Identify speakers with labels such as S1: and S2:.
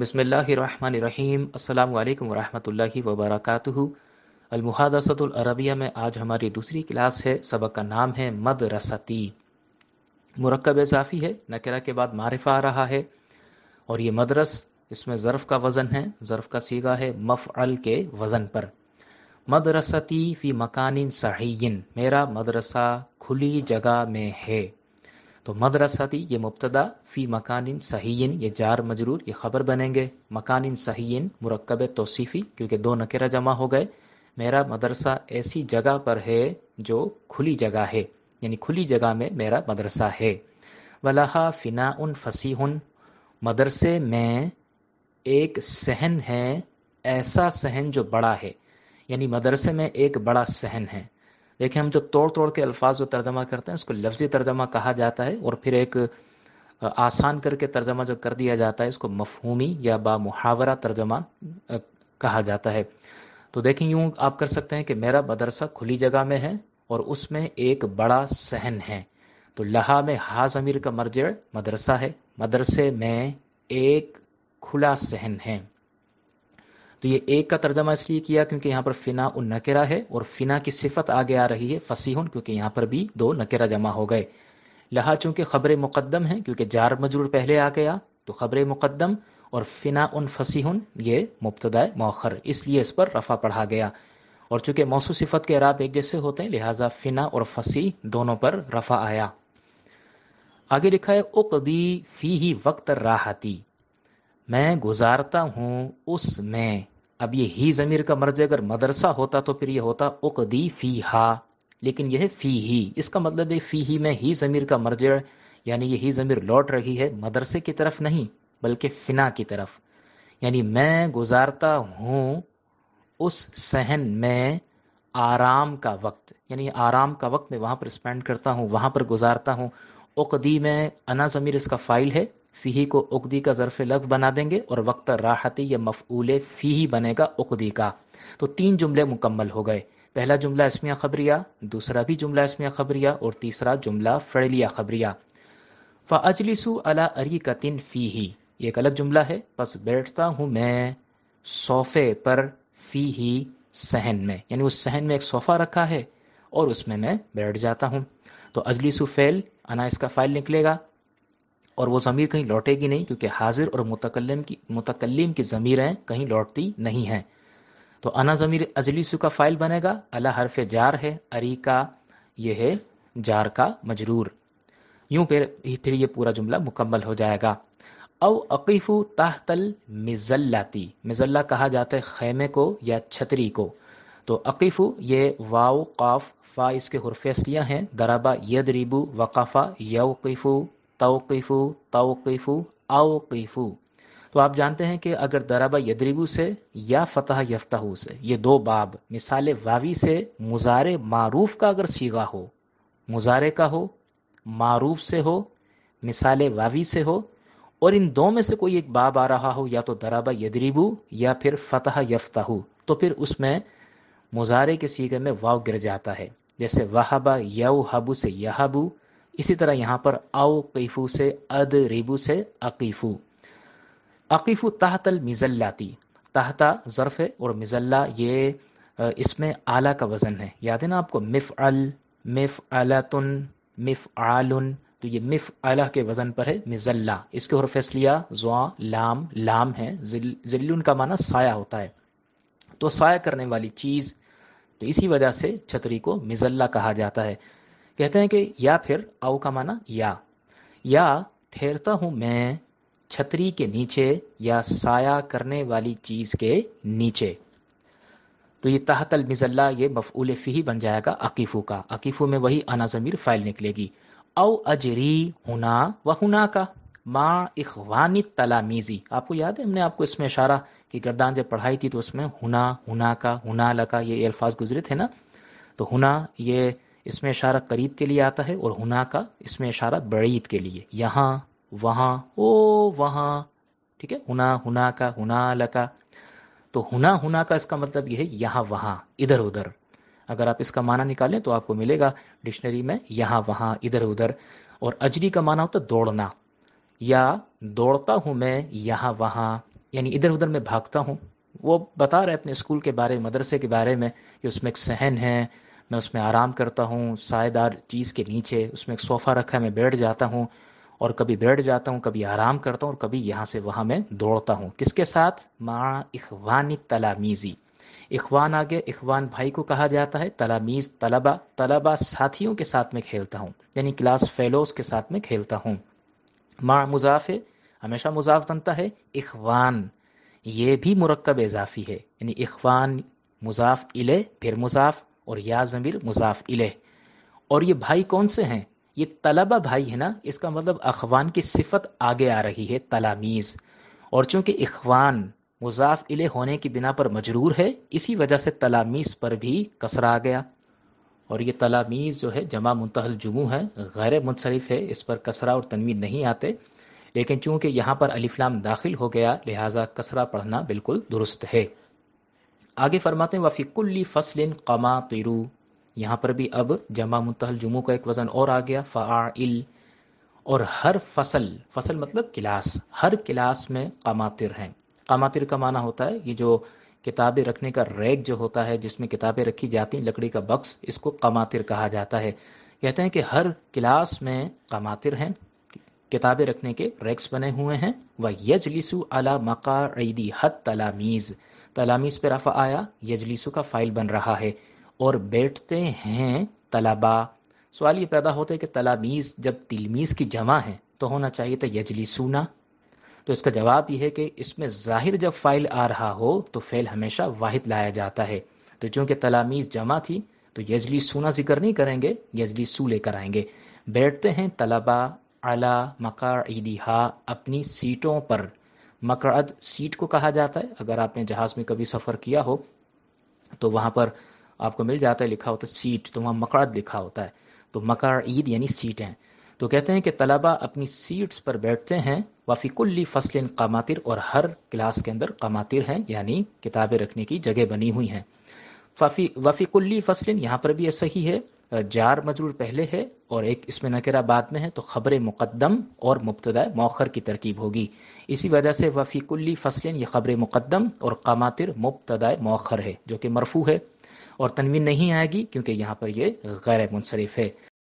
S1: बसमीम अल्लाम वरहमल वबरकू अलमहादसतुल अरबिया में आज हमारी दूसरी क्लास है सबक का नाम है मदरसती मरकब इजाफ़ी है नकरा के बाद मारिफा आ रहा है और ये मदरस इसमें ज़र्फ़ का वज़न है ज़र्फ़ का सीगा है मफ़अल के वज़न पर मदरसती फ़ी मकानिन सहीन मेरा मदरसा खुली जगह में है तो मदरसती ये मुबतदा फ़ी मकान सहीन ये जार मजरूर ये खबर बनेंगे मकानिन सहीन मुरकब तोसीफ़ी क्योंकि दो नकेरा जमा हो गए मेरा मदरसा ऐसी जगह पर है जो खुली जगह है यानी खुली जगह में मेरा मदरसा है वलाहा फ़िना उन फ़सी मदरसे में एक सहन है ऐसा सहन जो बड़ा है यानी मदरसे में एक बड़ा सहन है देखिए हम जो तोड़ तोड़ के अल्फाज जो तर्जमा करते हैं उसको लफ्जी तर्जमा कहा जाता है और फिर एक आसान करके तर्जमा जो कर दिया जाता है उसको मफहूमी या बा मुहावरा तर्जमा कहा जाता है तो देखें यूं आप कर सकते हैं कि मेरा मदरसा खुली जगह में है और उसमें एक बड़ा सहन है तो लहा में हाज अमीर का मर्जर मदरसा है मदरसे में एक खुला सहन है तो ये एक का तर्जमा इसलिए किया क्योंकि यहाँ पर फिना उन नकेरा है और फिना की सिफत आगे आ रही है फसीहन क्योंकि यहाँ पर भी दो नकेरा जमा हो गए लहा चूंकि खबर मुकदम है क्योंकि जार मजरूर पहले आ गया तो खबर मुकदम और फिना उन फसीहन ये मुबतदा मौखर इसलिए इस पर रफा पढ़ा गया और चूंकि मौसू सिफत के अराब एक जैसे होते हैं लिहाजा फिना और फसी दोनों पर रफा आया आगे लिखा है उकदी फी ही वक्त राहती मैं गुजारता हूँ उसमें अब ये ही जमीर का मर्ज अगर मदरसा होता तो फिर ये होता उकदी फी हा लेकिन यह फी ही इसका मतलब है फी ही में ही जमीर का मर्ज यानी यही जमीर लौट रही है मदरसे की तरफ नहीं बल्कि फिना की तरफ यानी मैं गुजारता हूँ उस सहन में आराम का वक्त यानी आराम का वक्त मैं वहाँ पर स्पेंड करता हूँ वहाँ पर गुजारता हूँ उकदी में अना ज़मीर इसका फ़ाइल है फ़ी को उकदी का ज़रफ़ लफ बना देंगे और वक्त राहती या मफ़ूल फीही बनेगा उकदी का तो तीन जुमले मुकम्मल हो गए पहला जुमला इसमिया खबरिया दूसरा भी जुमला इसमिया खबरिया और तीसरा जुमला फ़ड़लिया खबरिया फ़ाजलिसु अला अरी कतिन फ़ी ही ये एक अलग जुमला है बस बैठता हूँ मैं सोफ़े पर फ़ी ही सहन में यानी उस सहन में एक सोफ़ा रखा है और उसमें मैं बैठ जाता हूँ तो अजलिसु फ़ैल अना इसका फ़ाइल निकलेगा और वो ज़मीर कहीं लौटेगी नहीं क्योंकि हाजिर और मुतकलम की मुतकलम की ज़मीरें कहीं लौटती नहीं हैं तो अना ज़मीर सु का फ़ाइल बनेगा अला हरफ जार है अरी का ये है जार का मजरूर यूं फिर फिर ये पूरा जुमला मुकम्मल हो जाएगा अव अकीफ़ु ताहतल मिजल्लाती मिजल्ला कहा जाता है खैमे को या छतरी को तो अकीफ़ु ये वाव काफ फा इसके हरफ हैं दराबा यदरीबू वकाफ़ा यवकीफ़ु तौकीफ़ू तौकीफ़ू आउकीफ़ू तो आप जानते हैं कि अगर दराबा यदरीबू से या फ़तह यफ्तहू से ये दो बाब मिसाल वावी से मुजारे मारूफ का अगर सीगा हो मुजारे का हो मारूफ से हो मिसाल वावी से हो और इन दो में से कोई एक बाब आ रहा हो या तो दराबा यदरीबू या फिर फ़तह यफ्तहू तो फिर उसमें मुजारे के सीगे में वाव गिर जाता है जैसे वहाबा यऊ हबू से यहाबू इसी तरह यहाँ पर अव कैफू से अद रेबू से अकीफ़ू अकीफ़ू ताहतल मिज़ल्लाती तहता जरफ है और मिज़ल्ला ये इसमें आला का वज़न है याद है ना आपको मिफ़ अल मिफ़ अलतुन मिफ़ आलुन तो ये मिफ अला के वज़न पर है मिज़ल्ला इसके और फैसलिया जुआ लाम लाम है जिल, जिल्लुन का माना साया होता है तो साया करने वाली चीज़ तो इसी वजह से छतरी को मिज़ल्ला कहा जाता है कहते हैं कि या फिर औ का माना या या ठहरता हूं मैं छतरी के नीचे या साया करने वाली चीज के नीचे तो ये तहतल मिजल्ला ये मफूल फी बन जाएगा अकीफू का अकीफू में वही अना जमीर फाइल निकलेगी औ अजरी हुना व हुना का माँ इखवानी तलामीजी आपको याद है हमने आपको इसमें इशारा कि गर्दान जब पढ़ाई थी तो उसमें हुना हुना का हुना लका ये अल्फाज गुजरे थे ना तो हुना ये इसमें इशारा करीब के लिए आता है और हुना का इसमें इशारा बड़ीद के लिए यहाँ वहाँ ओ वहाँ ठीक है हुना हुना का हुना लका तो हुना हुना का इसका मतलब यह है यहाँ वहाँ इधर उधर अगर आप इसका माना निकालें तो आपको मिलेगा डिक्शनरी में यहाँ वहाँ इधर उधर और अजरी का माना होता दौड़ना या दौड़ता हूँ मैं यहाँ वहाँ यानी इधर उधर मैं भागता हूँ वो बता रहे अपने स्कूल के बारे में मदरसे के बारे में कि उसमें एक सहन है मैं उसमें आराम करता हूँ सायेदार चीज़ के नीचे उसमें एक सोफ़ा रखा है मैं बैठ जाता हूँ और कभी बैठ जाता हूँ कभी आराम करता हूँ और कभी यहाँ से वहाँ मैं दौड़ता हूँ किसके साथ माँ इखवानी तलामीज़ी इखवान आगे इखवान भाई को कहा जाता है तलामीज़ तलबा तलबा साथियों के साथ में खेलता हूँ यानी क्लास फेलोज़ के साथ में खेलता हूँ माँ मुजाफे हमेशा मुजाफ बनता है इखवान ये भी मरकब इजाफी है यानी इखवान मुजाफ इले फिर मुजाफ और या ज़मीर मुजाफ इले और ये भाई कौन से हैं ये तलबा भाई है ना इसका मतलब अखवान की सिफत आगे आ रही है तलामीज़ और चूंकि इखवान मुजाफ इले होने की बिना पर मजरूर है इसी वजह से तलामीज़ पर भी कसरा आ गया और ये तलामीज़ जो है जमा मुंतहल जुमू है गैर मुनसरफ है इस पर कसरा और तनवीन नहीं आते लेकिन चूंकि यहाँ पर अलिफ्लाम दाखिल हो गया लिहाजा कसरा पढ़ना बिल्कुल दुरुस्त है आगे फरमाते हैं वफ़िकुल्ली फसलिन कमा तिरु यहाँ पर भी अब जमा मुतहल जुमू का एक वज़न और आ गया फ़ाइल और हर फसल फसल मतलब क्लास हर क्लास में कमातिर हैं कमातिर का माना होता है ये जो किताबें रखने का रैक जो होता है जिसमें किताबें रखी जाती हैं लकड़ी का बक्स इसको कमातिर कहा जाता है कहते हैं कि हर क्लास में कमातिर हैं किताबें रखने के रैक्स बने हुए हैं व यजलिसु अला मकाईदी हत तलामीज़ तलामीज पे रफा आया यजलिसु का फाइल बन रहा है और बैठते हैं तलबा सवाल ये पैदा होता है कि तलामीस जब तिलमीज़ की जमा है तो होना चाहिए था यजलिसूना तो इसका जवाब यह है कि इसमें ज़ाहिर जब फ़ाइल आ रहा हो तो फ़ैल हमेशा वाहिद लाया जाता है तो चूंकि तलामीज़ जमा थी तो यजली सूना जिक्र नहीं करेंगे सू लेकर आएंगे बैठते हैं तलबा अला मकाईदिहा अपनी सीटों पर मकरद सीट को कहा जाता है अगर आपने जहाज में कभी सफ़र किया हो तो वहां पर आपको मिल जाता है लिखा होता है सीट तो वहां मकरद लिखा होता है तो ईद यानी सीट है तो कहते हैं कि तलबा अपनी सीट्स पर बैठते हैं वफ़िकुल्ली इन कमातिर और हर क्लास के अंदर कमातिर हैं यानी किताबें रखने की जगह बनी हुई हैं फफी वफीकुल्ली फसलिन यहाँ पर भी ऐसा ही है जार मजरूर पहले है और एक इसमें नकेरा बाद में है तो खबर मुकदम और मुबतदा मौखर की तरकीब होगी इसी वजह से वफीकुल्ली फसलिन यह खबर मुकदम और कामातिर मुबतदा मौखर है जो कि मरफू है और तनवीन नहीं आएगी क्योंकि यहाँ पर यह गैर मुनसरफ है